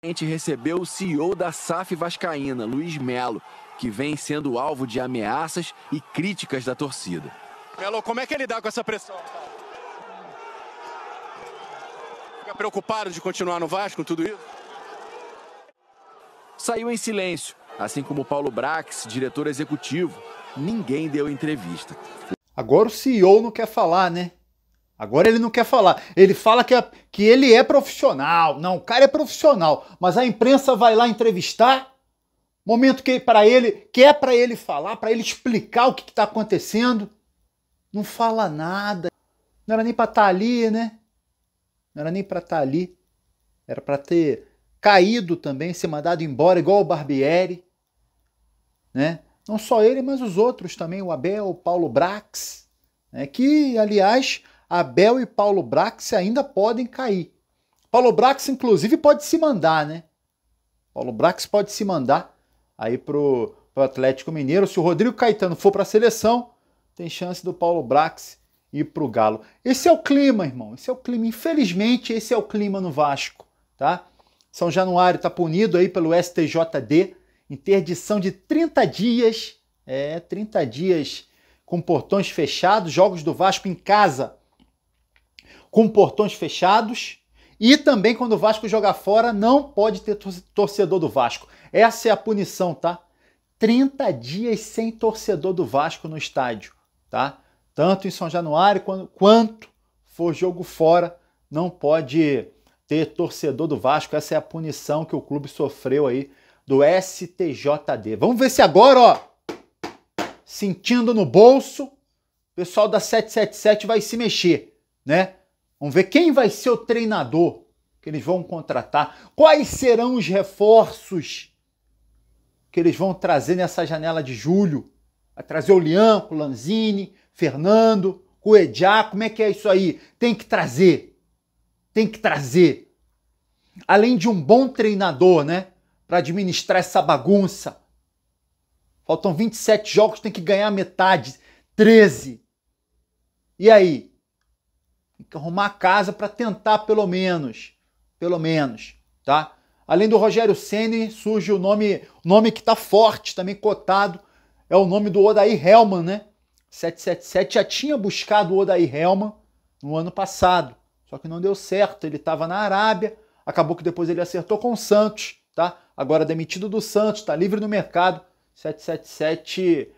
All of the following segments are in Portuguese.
A gente recebeu o CEO da SAF Vascaína, Luiz Melo, que vem sendo alvo de ameaças e críticas da torcida. Melo, como é que ele é dá com essa pressão? Fica preocupado de continuar no Vasco com tudo isso? Saiu em silêncio, assim como Paulo Brax, diretor executivo. Ninguém deu entrevista. Agora o CEO não quer falar, né? Agora ele não quer falar. Ele fala que, é, que ele é profissional. Não, o cara é profissional. Mas a imprensa vai lá entrevistar. Momento que para ele, que é para ele falar, para ele explicar o que está acontecendo. Não fala nada. Não era nem para estar tá ali, né? Não era nem para estar tá ali. Era para ter caído também, ser mandado embora, igual o Barbieri. Né? Não só ele, mas os outros também, o Abel, o Paulo Brax, né? que, aliás, Abel e Paulo Brax ainda podem cair. Paulo Brax, inclusive, pode se mandar, né? Paulo Brax pode se mandar aí pro, pro Atlético Mineiro. Se o Rodrigo Caetano for para a seleção, tem chance do Paulo Brax ir pro Galo. Esse é o clima, irmão. Esse é o clima. Infelizmente, esse é o clima no Vasco, tá? São Januário está punido aí pelo STJD, interdição de 30 dias, é, 30 dias com portões fechados, jogos do Vasco em casa com portões fechados. E também quando o Vasco jogar fora, não pode ter torcedor do Vasco. Essa é a punição, tá? 30 dias sem torcedor do Vasco no estádio, tá? Tanto em São Januário quanto for jogo fora, não pode ter torcedor do Vasco. Essa é a punição que o clube sofreu aí do STJD. Vamos ver se agora, ó, sentindo no bolso, o pessoal da 777 vai se mexer, né? Vamos ver quem vai ser o treinador que eles vão contratar, quais serão os reforços que eles vão trazer nessa janela de julho. Vai trazer o Lianco, Lanzini, Fernando, Coediá, como é que é isso aí? Tem que trazer. Tem que trazer. Além de um bom treinador, né? Para administrar essa bagunça. Faltam 27 jogos, tem que ganhar metade. 13. E aí? que arrumar a casa para tentar pelo menos, pelo menos, tá? Além do Rogério Ceni surge o nome, nome que está forte também cotado é o nome do Odair Helman, né? 777 já tinha buscado o Odair Helman no ano passado, só que não deu certo, ele estava na Arábia, acabou que depois ele acertou com o Santos, tá? Agora demitido do Santos, está livre no mercado. 777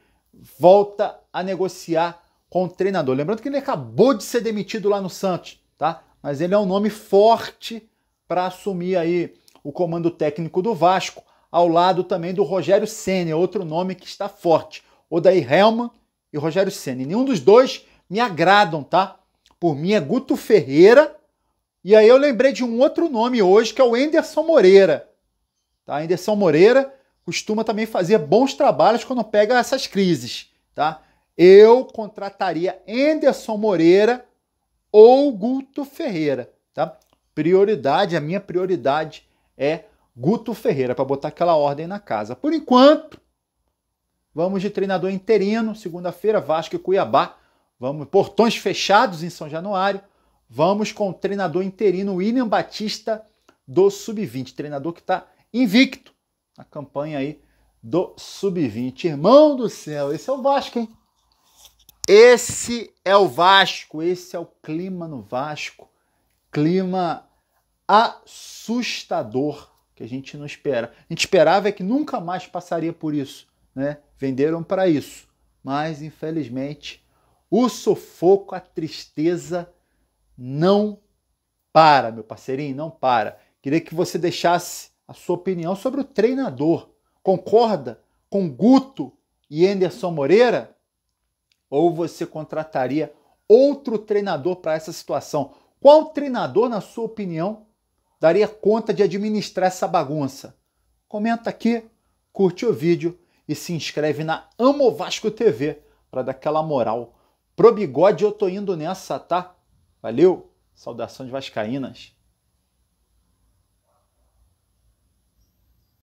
volta a negociar com o treinador. Lembrando que ele acabou de ser demitido lá no Santos, tá? Mas ele é um nome forte para assumir aí o comando técnico do Vasco, ao lado também do Rogério Ceni, outro nome que está forte. daí Helman e Rogério Ceni. Nenhum dos dois me agradam, tá? Por mim é Guto Ferreira. E aí eu lembrei de um outro nome hoje, que é o Enderson Moreira. Tá? Enderson Moreira costuma também fazer bons trabalhos quando pega essas crises, tá? eu contrataria Anderson Moreira ou Guto Ferreira, tá? Prioridade, a minha prioridade é Guto Ferreira para botar aquela ordem na casa. Por enquanto, vamos de treinador interino, segunda-feira Vasco e Cuiabá. Vamos portões fechados em São Januário. Vamos com o treinador interino William Batista do sub-20, treinador que está invicto na campanha aí do sub-20. Irmão do céu, esse é o Vasco, hein? Esse é o Vasco, esse é o clima no Vasco. Clima assustador que a gente não espera. A gente esperava é que nunca mais passaria por isso, né? Venderam para isso. Mas infelizmente, o sufoco, a tristeza não para, meu parceirinho, não para. Queria que você deixasse a sua opinião sobre o treinador. Concorda com Guto e Anderson Moreira? Ou você contrataria outro treinador para essa situação? Qual treinador, na sua opinião, daria conta de administrar essa bagunça? Comenta aqui, curte o vídeo e se inscreve na Amo Vasco TV para dar aquela moral. Pro bigode eu tô indo nessa, tá? Valeu! Saudações vascaínas.